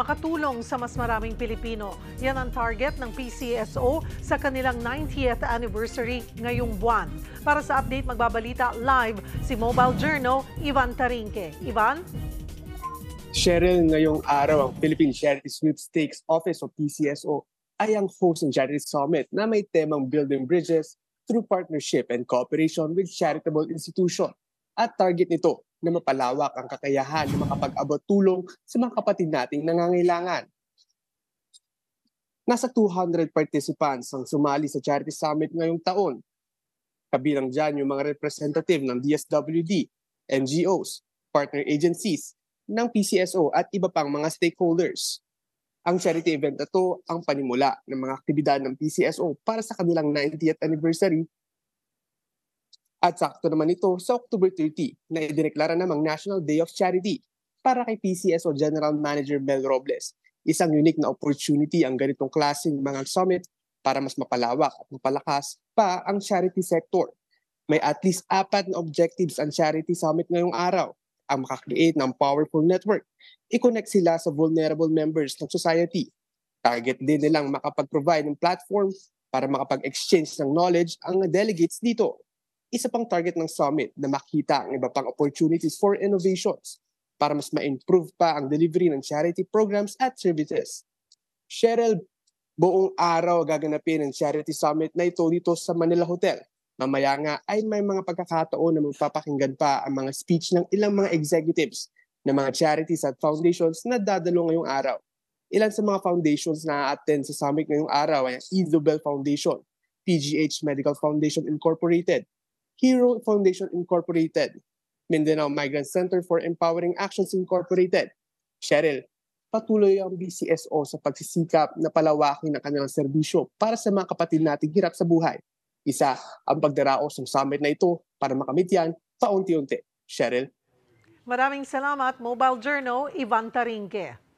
makatulong sa mas maraming Pilipino. Yan ang target ng PCSO sa kanilang 90th anniversary ngayong buwan. Para sa update, magbabalita live si Mobile Journal, Ivan Tarinke. Ivan? Cheryl, ngayong araw ang Philippine Charity Sweepstakes Office o PCSO ay ang host ng Charity Summit na may temang Building Bridges through Partnership and Cooperation with Charitable Institution. At target nito na mapalawak ang kakayahan na makapag-abot tulong sa mga kapatid nating nangangailangan. Nasa 200 participants ang sumali sa Charity Summit ngayong taon. Kabilang dyan yung mga representative ng DSWD, NGOs, partner agencies, ng PCSO at iba pang mga stakeholders. Ang charity event na to ang panimula ng mga aktibidad ng PCSO para sa kanilang 90th anniversary at sakto naman ito sa October 30 na idineklara namang National Day of Charity para kay PCSO General Manager Mel Robles. Isang unique na opportunity ang ganitong klaseng mga summit para mas mapalawak at mapalakas pa ang charity sector. May at least apat na objectives ang charity summit ngayong araw ang makakreate ng powerful network. I-connect sila sa vulnerable members ng society. Target din nilang makapag-provide ng platform para makapag-exchange ng knowledge ang delegates dito isa pang target ng summit na makita ang iba pang opportunities for innovations para mas ma-improve pa ang delivery ng charity programs at services. Cheryl, buong araw gaganapin ang charity summit na ito dito sa Manila Hotel. Mamaya nga ay may mga pagkakataon na magpapakinggan pa ang mga speech ng ilang mga executives ng mga charities at foundations na dadalo ngayong araw. Ilan sa mga foundations na attend sa summit ngayong araw ay ang Idobel Foundation, PGH Medical Foundation Incorporated, Hero Foundation Incorporated, Mindanao Migrant Center for Empowering Actions Incorporated. Cheryl, patuloy ang BCSO sa pagsisikap na palawakin ang kanilang serbisyo para sa mga kapatid nating hirap sa buhay. Isa ang pagdaraos ng summit na ito para makamit yan paunti-unti. Cheryl? Maraming salamat, Mobile Journal, Ivan Tarinque.